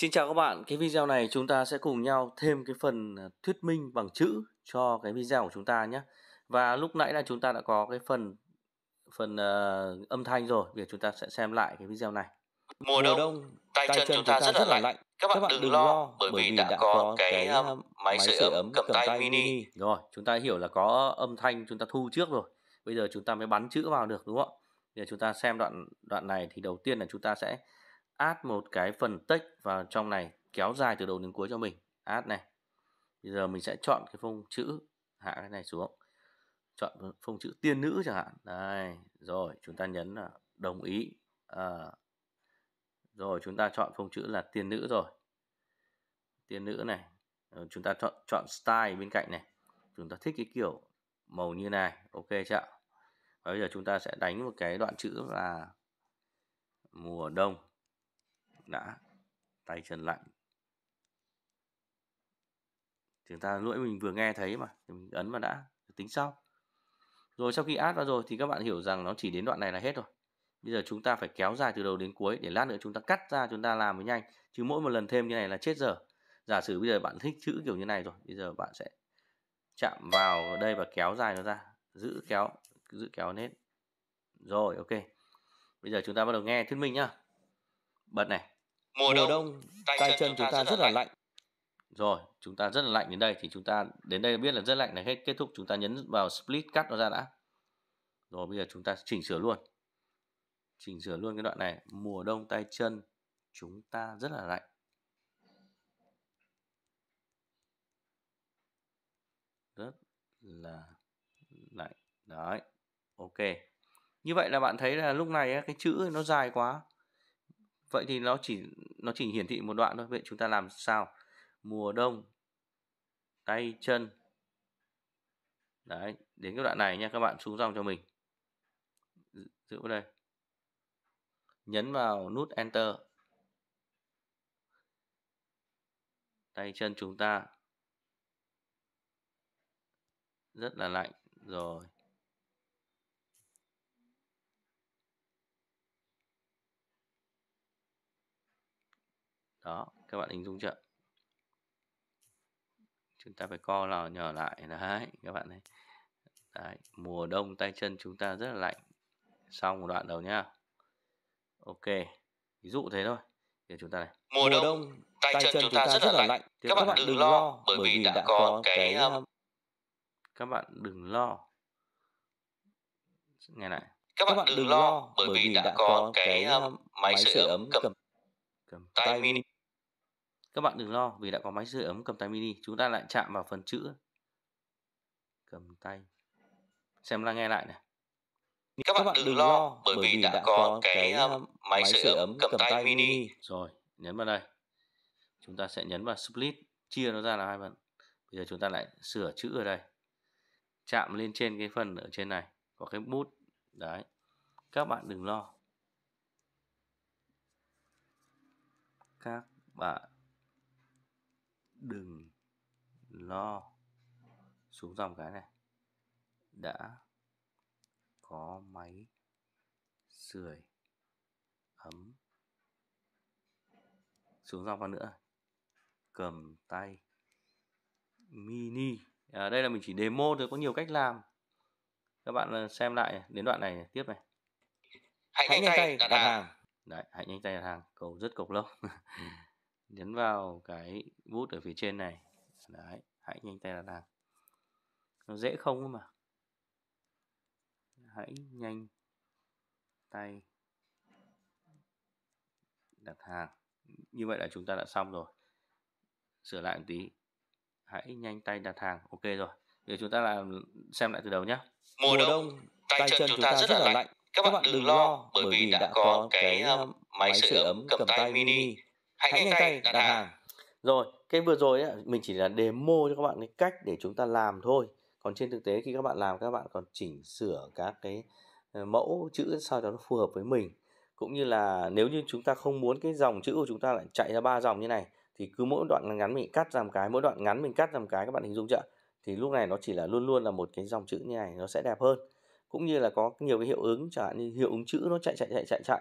Xin chào các bạn, cái video này chúng ta sẽ cùng nhau thêm cái phần thuyết minh bằng chữ cho cái video của chúng ta nhé. Và lúc nãy là chúng ta đã có cái phần phần uh, âm thanh rồi, việc chúng ta sẽ xem lại cái video này. Mùa, đông, đông tay, chân, chân chúng ta, rất, rất là lạnh. lạnh. Các, bạn Các bạn đừng, lo bởi vì đã, đã có cái máy sưởi ấm, cầm, cầm tay, tay mini. Rồi, chúng ta hiểu là có âm thanh chúng ta thu trước rồi. Bây giờ chúng ta mới bắn chữ vào được đúng không ạ? Bây giờ chúng ta xem đoạn đoạn này thì đầu tiên là chúng ta sẽ add một cái phần text vào trong này kéo dài từ đầu đến cuối cho mình add này bây giờ mình sẽ chọn cái phông chữ hạ cái này xuống chọn phông chữ tiên nữ chẳng hạn đây rồi chúng ta nhấn là đồng ý à, rồi chúng ta chọn phông chữ là tiên nữ rồi tiên nữ này ờ, chúng ta chọn chọn style bên cạnh này chúng ta thích cái kiểu màu như này ok chưa bây giờ chúng ta sẽ đánh một cái đoạn chữ là mùa đông đã tay chân lạnh chúng ta lỗi mình vừa nghe thấy mà mình ấn vào đã tính sau rồi sau khi add vào rồi thì các bạn hiểu rằng nó chỉ đến đoạn này là hết rồi bây giờ chúng ta phải kéo dài từ đầu đến cuối để lát nữa chúng ta cắt ra chúng ta làm mới nhanh chứ mỗi một lần thêm như này là chết giờ giả sử bây giờ bạn thích chữ kiểu như này rồi bây giờ bạn sẽ chạm vào đây và kéo dài nó ra giữ kéo giữ kéo hết rồi ok bây giờ chúng ta bắt đầu nghe thuyết minh nhá bật này mùa đông, đông tay, tay chân, chân chúng ta, rất, rất là lạnh. lạnh rồi chúng ta rất là lạnh đến đây thì chúng ta đến đây biết là rất lạnh là hết kết thúc chúng ta nhấn vào split cắt nó ra đã rồi bây giờ chúng ta chỉnh sửa luôn chỉnh sửa luôn cái đoạn này mùa đông tay chân chúng ta rất là lạnh rất là lạnh đấy ok như vậy là bạn thấy là lúc này cái chữ nó dài quá vậy thì nó chỉ nó chỉ hiển thị một đoạn thôi vậy chúng ta làm sao mùa đông tay chân đấy đến cái đoạn này nha các bạn xuống dòng cho mình giữ vào đây nhấn vào nút enter tay chân chúng ta rất là lạnh rồi đó các bạn hình dung chưa chúng ta phải co lò nhỏ lại đấy các bạn này đấy, mùa đông tay chân chúng ta rất là lạnh xong một đoạn đầu nhá ok ví dụ thế thôi để chúng ta này mùa đông, đông tay, tay chân, chân chúng ta, rất, là lạnh các, các bạn đừng lo bởi vì đã, đã có cái um, um, các bạn đừng lo nghe này các, các bạn đừng lo bởi vì đã, đã có cái um, máy sửa ấm cầm cầm tay mini các bạn đừng lo vì đã có máy sưởi ấm cầm tay mini, chúng ta lại chạm vào phần chữ cầm tay. Xem là nghe lại này. Các, các bạn đừng lo bởi vì đã, đã có cái ờ, um, máy sưởi ấm cầm tay mini. mini. Rồi, nhấn vào đây. Chúng ta sẽ nhấn vào split, chia nó ra là hai phần. Bây giờ chúng ta lại sửa chữ ở đây. Chạm lên trên cái phần ở trên này có cái bút đấy. Các bạn đừng lo. Các bạn đừng lo xuống dòng cái này đã có máy sưởi ấm xuống dòng vào nữa cầm tay mini à, đây là mình chỉ demo thôi có nhiều cách làm các bạn ờ, xem lại đến đoạn này tiếp này hãy, hãy nhanh tay đặt hàng. đấy hãy nhanh tay đặt hàng cầu rất cục lâu nhấn vào cái bút ở phía trên này đấy hãy nhanh tay là làm nó dễ không mà hãy nhanh tay đặt hàng như vậy là chúng ta đã xong rồi sửa lại một tí hãy nhanh tay đặt hàng ok rồi để chúng ta làm xem lại từ đầu nhé mùa, đông, đông tay chân chúng ta rất là lạnh các bạn đừng lo bởi vì đã có cái um, um, máy sửa ấm cầm tay mini hãy, hãy nhanh tay đặt hàng. hàng rồi cái vừa rồi ấy, mình chỉ là demo cho các bạn cái cách để chúng ta làm thôi còn trên thực tế khi các bạn làm các bạn còn chỉnh sửa các cái ờ, mẫu chữ sao cho nó phù hợp với mình cũng như là nếu như chúng ta không muốn cái dòng chữ của chúng ta lại chạy ra ba dòng như này thì cứ mỗi đoạn ngắn mình cắt ra cái mỗi đoạn ngắn mình cắt ra cái các bạn hình dung chưa thì lúc này nó chỉ là luôn luôn là một cái dòng chữ như này nó sẽ đẹp hơn cũng như là có nhiều cái hiệu ứng chẳng hạn như hiệu ứng chữ nó chạy chạy chạy chạy chạy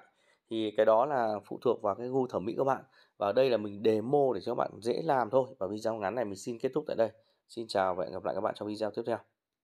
thì cái đó là phụ thuộc vào cái gu thẩm mỹ các bạn và đây là mình demo để cho các bạn dễ làm thôi và video ngắn này mình xin kết thúc tại đây xin chào và hẹn gặp lại các bạn trong video tiếp theo